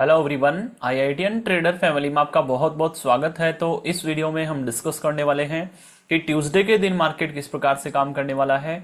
hello everyone IITian trader family में आपका बहुत बहुत स्वागत है तो इस वीडियो में हम डिस्कस करने वाले हैं कि ट्यूसडे के दिन मार्केट किस प्रकार से काम करने वाला है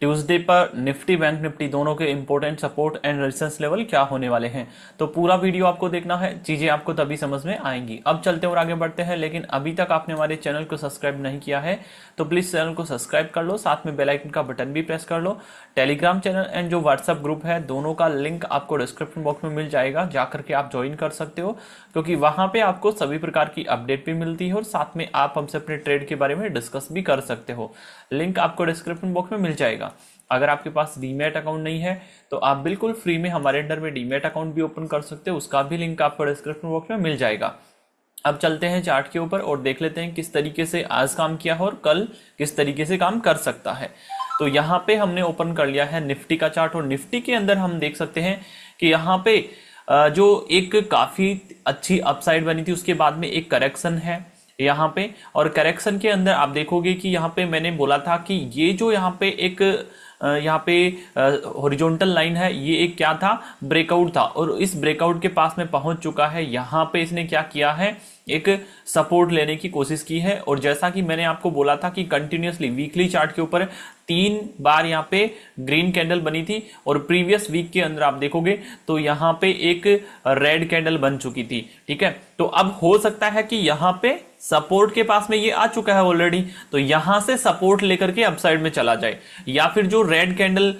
ट्यूसडे पर निफ्टी बैंक निफ्टी दोनों के important support and resistance level क्या होने वाले हैं तो पूरा वीडियो आपको देखना है चीज़ें आपको तभी समझ में आएंगी अब चलते और आगे बढ़ते हैं लेकिन अभी तक आपने हमारे चैनल को सब्सक्राइब नहीं किया है तो प्लीज़ चैनल को सब्सक्राइब कर लो साथ में बेलाइकन का बटन भी प्रेस कर लो टेलीग्राम चैनल एंड जो व्हाट्सअप ग्रुप है दोनों का लिंक आपको डिस्क्रिप्शन बॉक्स में मिल जाएगा जाकर के आप ज्वाइन कर सकते हो क्योंकि वहां पर आपको सभी प्रकार की अपडेट भी मिलती है और साथ में आप हमसे अपने ट्रेड के बारे में डिस्कस भी कर सकते हो लिंक आपको डिस्क्रिप्शन बॉक्स में मिल जाएगा अगर आपके पास डीमेट अकाउंट नहीं है तो आप बिल्कुल फ्री में हमारे अंडर में डीमेट अकाउंट भी ओपन कर सकते हो उसका भी लिंक आपको डिस्क्रिप्शन बॉक्स में मिल जाएगा अब चलते हैं चार्ट के ऊपर और देख लेते हैं किस तरीके से आज काम किया हो और कल किस तरीके से काम कर सकता है तो यहाँ पे हमने ओपन कर लिया है निफ्टी का चार्ट और निफ्टी के अंदर हम देख सकते हैं कि यहाँ पे जो एक काफ़ी अच्छी अपसाइड बनी थी उसके बाद में एक करेक्शन है यहाँ पे और करेक्शन के अंदर आप देखोगे कि यहाँ पे मैंने बोला था कि ये जो यहाँ पे एक यहाँ पे हॉरिजॉन्टल लाइन है ये एक क्या था ब्रेकआउट था और इस ब्रेकआउट के पास में पहुंच चुका है यहाँ पे इसने क्या किया है एक सपोर्ट लेने की कोशिश की है और जैसा कि मैंने आपको बोला था कि कंटिन्यूसली वीकली चार्ट के ऊपर तीन बार यहाँ पे ग्रीन कैंडल बनी थी और प्रीवियस वीक के अंदर आप देखोगे तो यहाँ पे एक रेड कैंडल बन चुकी थी ठीक है तो अब हो सकता है कि यहाँ पे सपोर्ट के पास में ये आ चुका है ऑलरेडी तो यहां से सपोर्ट लेकर के अपसाइड में चला जाए या फिर जो रेड कैंडल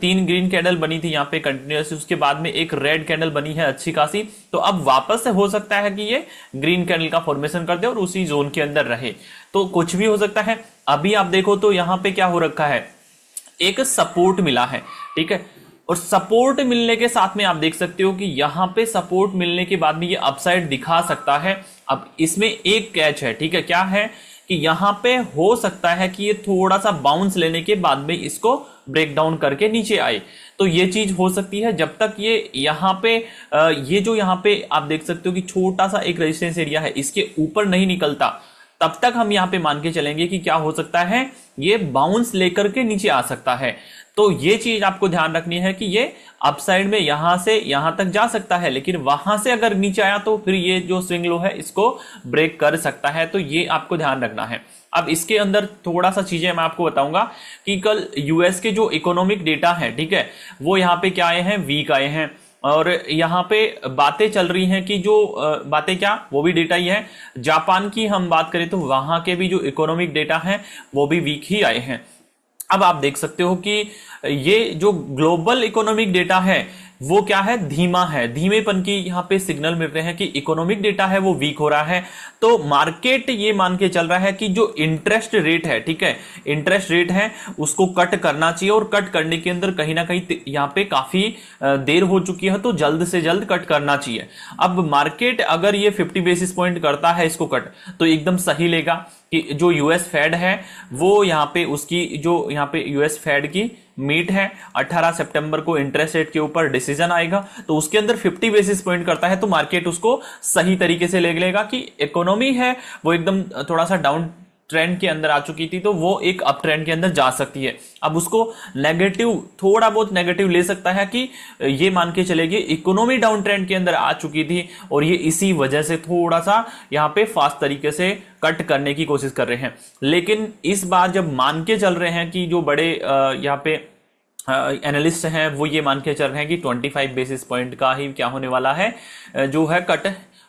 तीन ग्रीन कैंडल बनी थी यहाँ पे कंटिन्यूस उसके बाद में एक रेड कैंडल बनी है अच्छी खासी तो अब वापस से हो सकता है कि ये ग्रीन कैंडल का फॉर्मेशन कर दे और उसी जोन के अंदर रहे तो कुछ भी हो सकता है अभी आप देखो तो यहां पे क्या हो रखा है एक सपोर्ट मिला है ठीक है और सपोर्ट मिलने के साथ में आप देख सकते हो कि यहां पे सपोर्ट मिलने के बाद में ये अपसाइड दिखा सकता है अब इसमें एक कैच है ठीक है क्या है कि यहां पे हो सकता है कि ये थोड़ा सा बाउंस लेने के बाद में इसको ब्रेक डाउन करके नीचे आए तो ये चीज हो सकती है जब तक ये यहाँ पे ये जो यहाँ पे आप देख सकते हो कि छोटा सा एक रेजिस्टेंस एरिया है इसके ऊपर नहीं निकलता तब तक हम यहां पे मान के चलेंगे कि क्या हो सकता है ये बाउंस लेकर के नीचे आ सकता है तो ये चीज आपको ध्यान रखनी है कि ये अपसाइड में यहां से यहां तक जा सकता है लेकिन वहां से अगर नीचे आया तो फिर ये जो स्विंग लो है इसको ब्रेक कर सकता है तो ये आपको ध्यान रखना है अब इसके अंदर थोड़ा सा चीजें मैं आपको बताऊंगा कि कल यूएस के जो इकोनॉमिक डेटा है ठीक है वो यहाँ पे क्या आए हैं वीक आए हैं और यहाँ पे बातें चल रही हैं कि जो बातें क्या वो भी डेटा ही है जापान की हम बात करें तो वहां के भी जो इकोनॉमिक डेटा है वो भी वीक ही आए हैं अब आप देख सकते हो कि ये जो ग्लोबल इकोनॉमिक डेटा है वो क्या है धीमा है धीमेपन की यहां पे सिग्नल मिल रहे हैं कि इकोनॉमिक डेटा है वो वीक हो रहा है तो मार्केट ये मान के चल रहा है कि जो इंटरेस्ट रेट है ठीक है इंटरेस्ट रेट है उसको कट करना चाहिए और कट करने के अंदर कहीं ना कहीं यहां पे काफी देर हो चुकी है तो जल्द से जल्द कट करना चाहिए अब मार्केट अगर ये फिफ्टी बेसिस पॉइंट करता है इसको कट तो एकदम सही लेगा कि जो यूएस फेड है वो यहाँ पे उसकी जो यहाँ पे यूएस फेड की मीट है 18 सितंबर को इंटरेस्ट रेट के ऊपर डिसीजन आएगा तो उसके अंदर 50 बेसिस पॉइंट करता है तो मार्केट उसको सही तरीके से ले लेगा कि इकोनॉमी है वो एकदम थोड़ा सा डाउन ट्रेंड के अंदर आ चुकी थी तो वो एक अप ट्रेंड के अंदर जा सकती है अब उसको नेगेटिव थोड़ा बहुत नेगेटिव ले सकता है कि ये मान के चलेगी इकोनॉमी डाउन ट्रेंड के अंदर आ चुकी थी और ये इसी वजह से थोड़ा सा यहाँ पे फास्ट तरीके से कट करने की कोशिश कर रहे हैं लेकिन इस बार जब मान के चल रहे हैं कि जो बड़े यहाँ पे एनालिस्ट हैं वो ये मान के चल रहे हैं कि 25 बेसिस पॉइंट का ही क्या होने वाला है जो है कट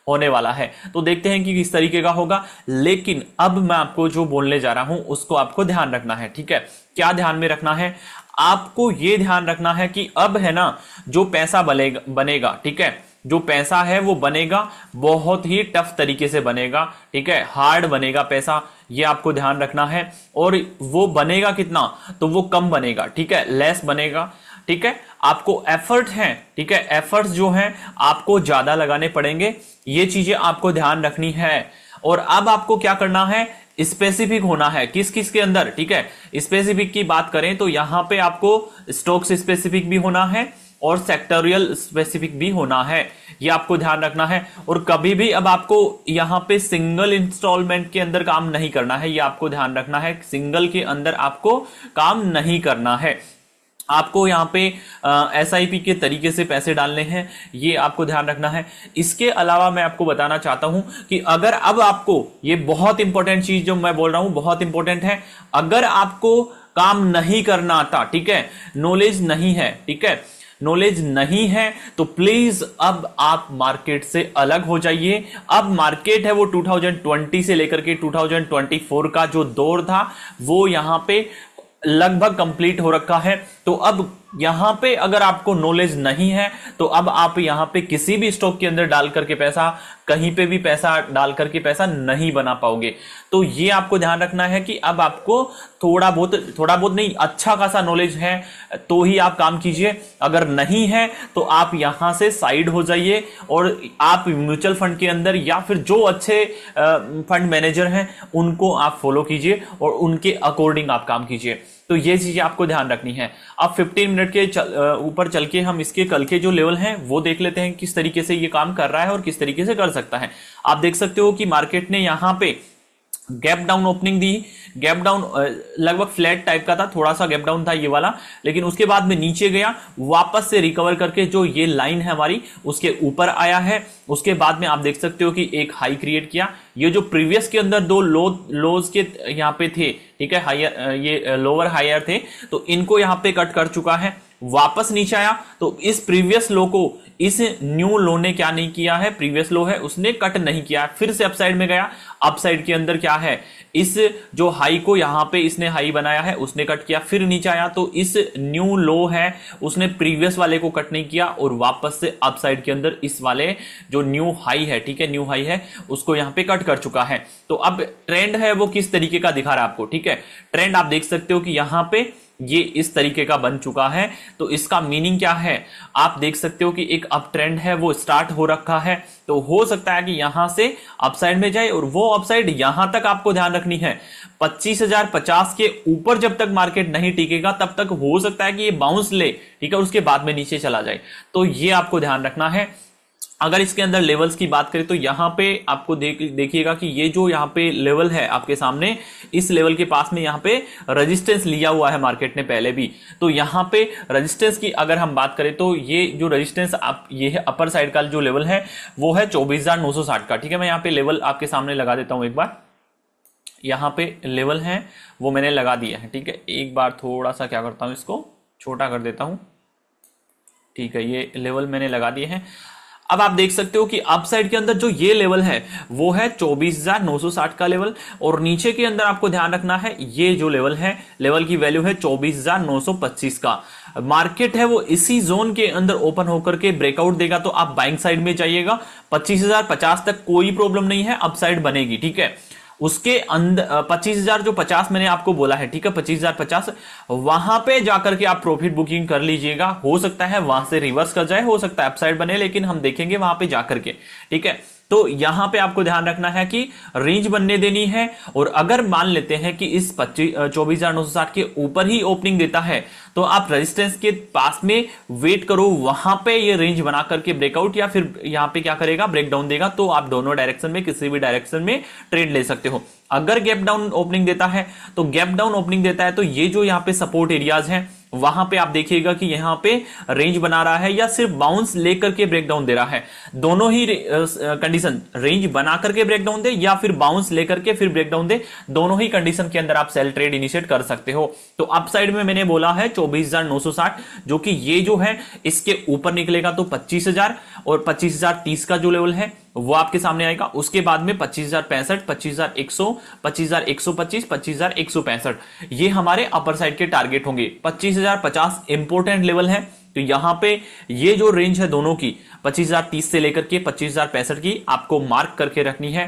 होने वाला है तो देखते हैं कि किस तरीके का होगा लेकिन अब मैं आपको जो बोलने जा रहा हूं उसको आपको ध्यान रखना है ठीक है क्या ध्यान में रखना है आपको ये ध्यान रखना है कि अब है ना जो पैसा बनेगा बनेगा ठीक है जो पैसा है वो बनेगा बहुत ही टफ तरीके से बनेगा ठीक है हार्ड बनेगा पैसा ये आपको ध्यान रखना है और वो बनेगा कितना तो वो कम बनेगा ठीक है लेस बनेगा ठीक है आपको एफर्ट है ठीक है एफर्ट्स जो है आपको ज्यादा लगाने पड़ेंगे ये चीजें आपको ध्यान रखनी है और अब आपको क्या करना है स्पेसिफिक होना है किस किस के अंदर ठीक है स्पेसिफिक की बात करें तो यहां पे आपको स्टॉक्स स्पेसिफिक भी होना है और सेक्टोरियल स्पेसिफिक भी होना है ये आपको ध्यान रखना है और कभी भी अब आपको यहां पे सिंगल इंस्टॉलमेंट के अंदर काम नहीं करना है ये आपको ध्यान रखना है सिंगल के अंदर आपको काम नहीं करना है आपको यहाँ पे एस आई पी के तरीके से पैसे डालने हैं ये आपको ध्यान रखना है इसके अलावा मैं आपको बताना चाहता हूं कि अगर अब आपको ये बहुत इंपॉर्टेंट चीज़ जो मैं बोल रहा हूं बहुत इंपॉर्टेंट है अगर आपको काम नहीं करना आता ठीक है नॉलेज नहीं है ठीक है नॉलेज नहीं है तो प्लीज अब आप मार्केट से अलग हो जाइए अब मार्केट है वो 2020 से लेकर के 2024 का जो दौर था वो यहां पे लगभग कंप्लीट हो रखा है तो अब यहां पे अगर आपको नॉलेज नहीं है तो अब आप यहां पे किसी भी स्टॉक के अंदर डाल करके पैसा कहीं पे भी पैसा डाल करके पैसा नहीं बना पाओगे तो ये आपको ध्यान रखना है कि अब आपको थोड़ा बहुत थोड़ा बहुत नहीं अच्छा खासा नॉलेज है तो ही आप काम कीजिए अगर नहीं है तो आप यहां से साइड हो जाइए और आप म्यूचुअल फंड के अंदर या फिर जो अच्छे फंड मैनेजर हैं उनको आप फॉलो कीजिए और उनके अकॉर्डिंग आप काम कीजिए तो ये चीज़ें आपको ध्यान रखनी है अब 15 मिनट के ऊपर चल, चल के हम इसके कल के जो लेवल हैं वो देख लेते हैं किस तरीके से ये काम कर रहा है और किस तरीके से कर सकता है आप देख सकते हो कि मार्केट ने यहाँ पे गैप डाउन ओपनिंग दी गैप डाउन लगभग फ्लैट टाइप का था थोड़ा सा गैप डाउन था ये वाला लेकिन उसके बाद में नीचे गया वापस से रिकवर करके जो ये लाइन है हमारी उसके ऊपर आया है उसके बाद में आप देख सकते हो कि एक हाई क्रिएट किया ये जो प्रीवियस के अंदर दो लो लोज के यहाँ पे थे ठीक है हायर ये लोअर हायर थे तो इनको यहाँ पे कट कर चुका है वापस नीचे आया तो इस प्रीवियस लो को इस न्यू लो ने क्या नहीं किया है प्रीवियस लो है उसने कट नहीं किया है फिर से अपसाइड में गया अपसाइड के अंदर क्या है इस जो हाई को यहां पे इसने हाई बनाया है उसने कट किया फिर नीचे आया तो इस न्यू लो है उसने प्रीवियस वाले को कट नहीं किया और वापस से अपसाइड के अंदर इस वाले जो न्यू हाई है ठीक है न्यू हाई है उसको यहां पे कट कर चुका है तो अब ट्रेंड है वो किस तरीके का दिखा रहा है आपको ठीक है ट्रेंड आप देख सकते हो कि यहां पर ये इस तरीके का बन चुका है तो इसका मीनिंग क्या है आप देख सकते हो कि एक अप ट्रेंड है वो स्टार्ट हो रखा है तो हो सकता है कि यहां से अपसाइड में जाए और वो अपसाइड यहां तक आपको ध्यान रखनी है 25,050 के ऊपर जब तक मार्केट नहीं टिकेगा तब तक हो सकता है कि ये बाउंस ले ठीक है उसके बाद में नीचे चला जाए तो ये आपको ध्यान रखना है अगर इसके अंदर लेवल्स की बात करें तो यहाँ पे आपको देख देखिएगा कि ये जो यहाँ पे लेवल है आपके सामने इस लेवल के पास में यहाँ पे रेजिस्टेंस लिया हुआ है मार्केट ने पहले भी तो यहाँ पे रेजिस्टेंस की अगर हम बात करें तो ये जो रेजिस्टेंस आप ये है अपर साइड का जो लेवल है वो है चौबीस का ठीक है मैं यहाँ पे लेवल आपके सामने लगा देता हूँ एक बार यहाँ पे लेवल है वो मैंने लगा दिया है ठीक है एक बार थोड़ा सा क्या करता हूँ इसको छोटा कर देता हूँ ठीक है ये लेवल मैंने लगा दिए हैं अब आप देख सकते हो कि अपसाइड के अंदर जो ये लेवल है वो है 24,960 का लेवल और नीचे के अंदर आपको ध्यान रखना है ये जो लेवल है लेवल की वैल्यू है 24,925 का मार्केट है वो इसी जोन के अंदर ओपन होकर के ब्रेकआउट देगा तो आप बाइंग साइड में जाइएगा 25,050 तक कोई प्रॉब्लम नहीं है अपसाइड बनेगी ठीक है उसके अंदर पच्चीस हजार जो पचास मैंने आपको बोला है ठीक है पच्चीस हजार पचास वहां पे जाकर के आप प्रॉफिट बुकिंग कर लीजिएगा हो सकता है वहां से रिवर्स कर जाए हो सकता है अपसाइड बने लेकिन हम देखेंगे वहां पे जाकर के ठीक है तो यहां पे आपको ध्यान रखना है कि रेंज बनने देनी है और अगर मान लेते हैं कि इस पच्चीस चौबीस के ऊपर ही ओपनिंग देता है तो आप रेजिस्टेंस के पास में वेट करो वहां पे ये रेंज बना करके ब्रेकआउट या फिर यहां पे क्या करेगा ब्रेकडाउन देगा तो आप दोनों डायरेक्शन में किसी भी डायरेक्शन में ट्रेड ले सकते हो अगर गैप डाउन ओपनिंग देता है तो गैप डाउन ओपनिंग देता है तो ये जो यहाँ पे सपोर्ट एरियाज हैं वहां पे आप देखिएगा कि यहां पे रेंज बना रहा है या सिर्फ बाउंस लेकर के ब्रेकडाउन दे रहा है दोनों ही कंडीशन रेंज बना करके ब्रेकडाउन दे या फिर बाउंस लेकर के फिर ब्रेकडाउन दे दोनों ही कंडीशन के अंदर आप सेल ट्रेड इनिशिएट कर सकते हो तो अपसाइड में मैंने बोला है 24,960 जो कि ये जो है इसके ऊपर निकलेगा तो पच्चीस और 25,030 का जो लेवल है वो आपके सामने आएगा उसके बाद में पच्चीस हजार पैंसठ पच्चीस हजार एक सौ पच्चीस हजार एक सौ पच्चीस पच्चीस हजार एक सौ पैंसठ ये हमारे अपर साइड के टारगेट होंगे पच्चीस हजार पचास इंपोर्टेंट लेवल है तो यहां पे ये जो रेंज है दोनों की पच्चीस हजार तीस से लेकर के पच्चीस हजार पैंसठ की आपको मार्क करके रखनी है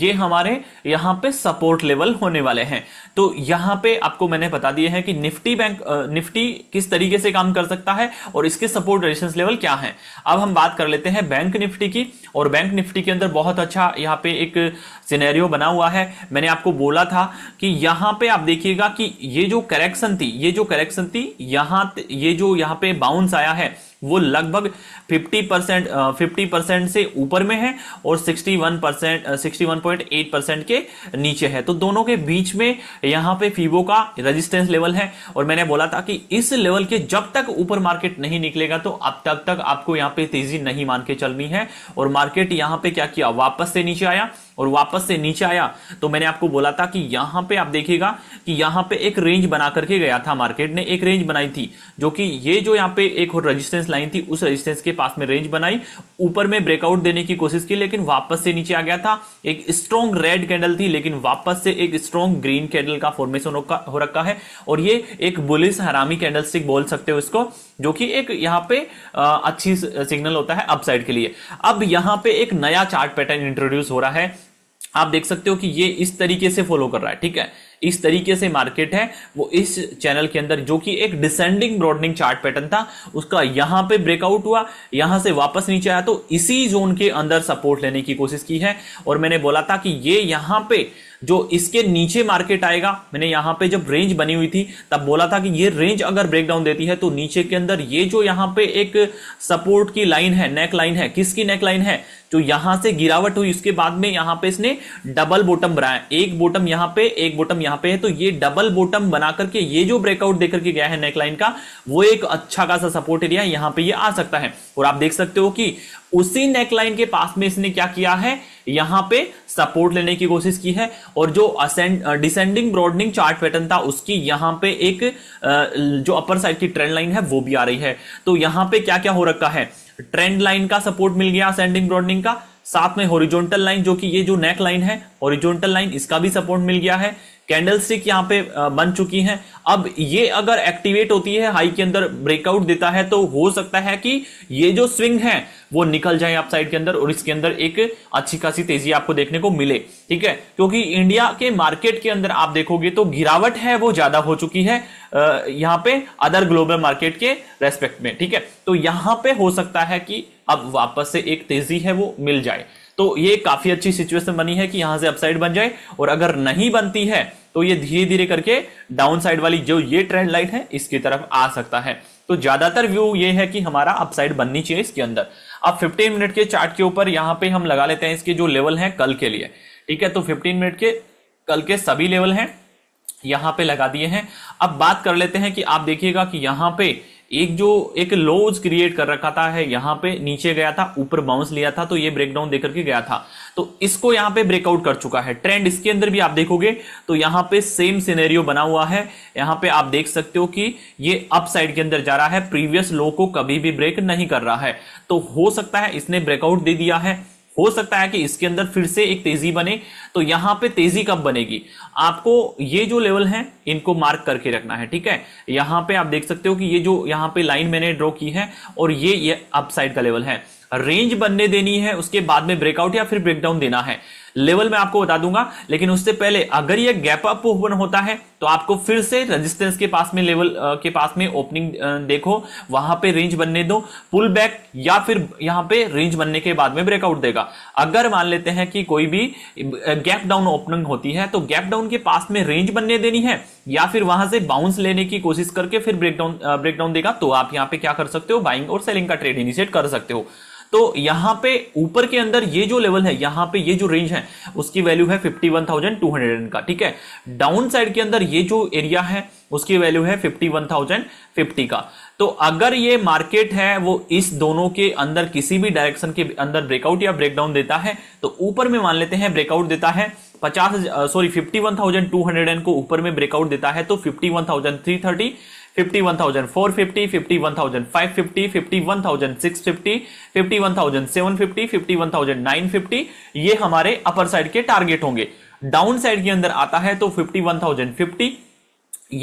ये हमारे यहाँ पे सपोर्ट लेवल होने वाले हैं तो यहाँ पे आपको मैंने बता दिए हैं कि निफ्टी बैंक निफ्टी किस तरीके से काम कर सकता है और इसके सपोर्ट रेजिस्टेंस लेवल क्या है अब हम बात कर लेते हैं बैंक निफ्टी की और बैंक निफ्टी के अंदर बहुत अच्छा यहाँ पे एक सिनेरियो बना हुआ है मैंने आपको बोला था कि यहाँ पे आप देखिएगा कि ये जो करेक्शन थी ये जो करेक्शन थी यहाँ ये जो यहाँ पे बाउंस आया है वो लगभग 50 परसेंट फिफ्टी परसेंट से ऊपर में है और 61 परसेंट सिक्सटी परसेंट के नीचे है तो दोनों के बीच में यहां पे फीबो का रेजिस्टेंस लेवल है और मैंने बोला था कि इस लेवल के जब तक ऊपर मार्केट नहीं निकलेगा तो अब तक तक आपको यहां पे तेजी नहीं मान के चलनी है और मार्केट यहां पे क्या किया वापस से नीचे आया और वापस से नीचे आया तो मैंने आपको बोला था कि यहां पे आप देखिएगा कि यहां पे एक रेंज बना करके गया था मार्केट ने एक रेंज बनाई थी जो कि ये जो यहां पे एक और रेजिस्टेंस लाइन थी उस रेजिस्टेंस के पास में रेंज बनाई ऊपर में ब्रेकआउट देने की कोशिश की लेकिन वापस से नीचे आ गया था एक स्ट्रॉन्ग रेड कैंडल थी लेकिन वापस से एक स्ट्रॉन्ग ग्रीन कैंडल का फॉर्मेशन हो रखा है और ये एक बुलिस हरामी कैंडल स्टिक बोल सकते हो इसको जो कि एक यहाँ पे अच्छी सिग्नल होता है अपसाइड के लिए अब यहाँ पे एक नया चार्ट पैटर्न इंट्रोड्यूस हो रहा है आप देख सकते हो कि ये इस तरीके से फॉलो कर रहा है ठीक है इस तरीके से मार्केट है वो इस चैनल के अंदर जो कि एक डिसेंडिंग ब्रॉडनिंग चार्ट पैटर्न था उसका यहां पे ब्रेकआउट हुआ यहां से वापस नीचे आया तो इसी जोन के अंदर सपोर्ट लेने की कोशिश की है और मैंने बोला था कि ये यहां पे जो इसके नीचे मार्केट आएगा मैंने यहां पे जब रेंज बनी हुई थी तब बोला था कि ये रेंज अगर ब्रेकडाउन देती है तो नीचे के अंदर ये जो यहां पे एक सपोर्ट की लाइन है नेक लाइन है किसकी नेक लाइन है जो यहां से गिरावट हुई उसके बाद में यहां पे इसने डबल बॉटम बनाया एक बॉटम यहां पे एक बॉटम यहां यहां पे है तो ये डबल बोटम बना करके ये जो ब्रेकआउट देकर के गया है नेकलाइन का वो एक अच्छा खासा सपोर्ट एरिया यहां पे ये आ सकता है और आप देख सकते हो कि उसी नेकलाइन के पास में इसने क्या किया है यहां पे सपोर्ट लेने की कोशिश की है और जो ascend descending broadening chart pattern था उसकी यहां पे एक जो अपर साइड की ट्रेंड लाइन है वो भी आ रही है तो यहां पे क्या क्या हो रखा है ट्रेंड लाइन का सपोर्ट मिल गया असेंडिंग ब्रॉडनिंग का साथ में होरिजोनटल लाइन जो कि ये जो नेक लाइन है ओरिजोनटल लाइन इसका भी सपोर्ट मिल गया है कैंडल स्टिक यहाँ पे बन चुकी है अब ये अगर एक्टिवेट होती है हाई के अंदर ब्रेकआउट देता है तो हो सकता है कि ये जो स्विंग है वो निकल जाए आप साइड के अंदर और इसके अंदर एक अच्छी खासी तेजी आपको देखने को मिले ठीक है क्योंकि इंडिया के मार्केट के अंदर आप देखोगे तो गिरावट है वो ज्यादा हो चुकी है यहाँ पे अदर ग्लोबल मार्केट के रेस्पेक्ट में ठीक है तो यहां पर हो सकता है कि अब वापस से एक तेजी है वो मिल जाए तो ये काफी अच्छी सिचुएशन बनी है कि यहां से अपसाइड बन जाए और अगर नहीं बनती है तो ये धीरे धीरे करके डाउन साइड वाली जो ये ट्रेंड लाइन है इसकी तरफ आ सकता है तो ज्यादातर व्यू ये है कि हमारा अपसाइड बननी चाहिए इसके अंदर अब 15 मिनट के चार्ट के ऊपर यहां पे हम लगा लेते हैं इसके जो लेवल हैं कल के लिए ठीक है तो 15 मिनट के कल के सभी लेवल हैं यहां पे लगा दिए हैं अब बात कर लेते हैं कि आप देखिएगा कि यहां पे एक जो एक लोज क्रिएट कर रखा था है यहां पे नीचे गया था ऊपर बाउंस लिया था तो ये ब्रेकडाउन देकर के गया था तो इसको यहां पे ब्रेकआउट कर चुका है ट्रेंड इसके अंदर भी आप देखोगे तो यहां पे सेम सिनेरियो बना हुआ है यहां पे आप देख सकते हो कि ये अप साइड के अंदर जा रहा है प्रीवियस लो को कभी भी ब्रेक नहीं कर रहा है तो हो सकता है इसने ब्रेकआउट दे दिया है हो सकता है कि इसके अंदर फिर से एक तेजी बने तो यहां पे तेजी कब बनेगी आपको ये जो लेवल है इनको मार्क करके रखना है ठीक है यहां पे आप देख सकते हो कि ये जो यहां पे लाइन मैंने ड्रॉ की है और ये ये अपसाइड का लेवल है रेंज बनने देनी है उसके बाद में ब्रेकआउट या फिर ब्रेकडाउन देना है लेवल में आपको बता दूंगा लेकिन उससे पहले अगर ये गैप अप ओपन होता है तो आपको फिर से रेजिस्टेंस के पास में लेवल के पास में ओपनिंग देखो वहां पे रेंज बनने दो पुल बैक या फिर यहां पे रेंज बनने के बाद में ब्रेकआउट देगा अगर मान लेते हैं कि कोई भी गैप डाउन ओपनिंग होती है तो गैप डाउन के पास में रेंज बनने देनी है या फिर वहां से बाउंस लेने की कोशिश करके फिर ब्रेकडाउन ब्रेकडाउन देगा तो आप यहां पे क्या कर सकते हो बाइंग और सेलिंग का ट्रेड इनिशिएट कर सकते हो तो यहां पे ऊपर के अंदर ये जो लेवल है यहां पे ये जो रेंज है उसकी वैल्यू है 51,200 का ठीक है डाउन साइड के अंदर ये जो एरिया है उसकी वैल्यू है 51,050 का तो अगर ये मार्केट है वो इस दोनों के अंदर किसी भी डायरेक्शन के अंदर ब्रेकआउट या ब्रेकडाउन देता है तो ऊपर में मान लेते हैं ब्रेकआउट देता है पचास sorry fifty one thousand two hundred को ऊपर में ब्रेकआउट देता है तो fifty one thousand three thirty fifty one four fifty fifty fifty fifty fifty one thousand nine fifty ये हमारे अपर साइड के टारगेट होंगे डाउन साइड के अंदर आता है तो फिफ्टी वन थाउजेंड फिफ्टी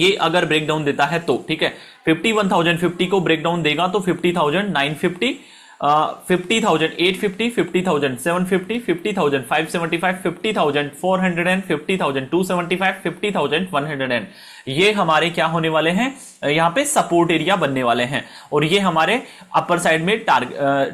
ये अगर ब्रेकडाउन देता है तो ठीक है फिफ्टी वन थाउजेंड फिफ्टी को ब्रेकडाउन देगा तो fifty thousand nine fifty fifty thousand eight fifty fifty thousand seven fifty fifty thousand five seventy five fifty thousand four hundred and fifty thousand two seventy five fifty thousand one hundred and ये हमारे क्या होने वाले हैं यहाँ पे support area बनने वाले हैं और ये हमारे अपर साइड में टार्ग,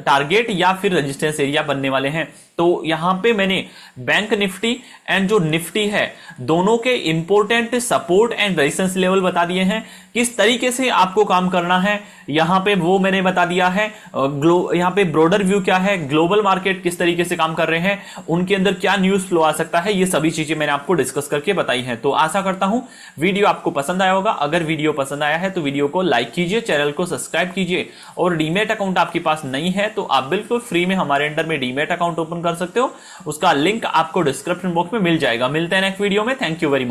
टारगेट या फिर रेजिस्टेंस एरिया बनने वाले हैं तो यहाँ पे मैंने बैंक निफ्टी एंड जो निफ्टी है दोनों के important support and resistance level बता दिए हैं किस तरीके से आपको काम करना है यहाँ पे वो मैंने बता दिया है ग्लो यहाँ पे ब्रॉडर व्यू क्या है ग्लोबल मार्केट किस तरीके से काम कर रहे हैं उनके अंदर क्या न्यूज फ्लो आ सकता है ये सभी चीजें मैंने आपको डिस्कस करके बताई है तो आशा करता हूं वीडियो आप आपको पसंद आया होगा अगर वीडियो पसंद आया है तो वीडियो को लाइक कीजिए चैनल को सब्सक्राइब कीजिए और डीमेट अकाउंट आपके पास नहीं है तो आप बिल्कुल फ्री में हमारे अंडर में डीमेट अकाउंट ओपन कर सकते हो उसका लिंक आपको डिस्क्रिप्शन बॉक्स में मिल जाएगा मिलते हैं नेक्स्ट वीडियो में थैंक यू वेरी मच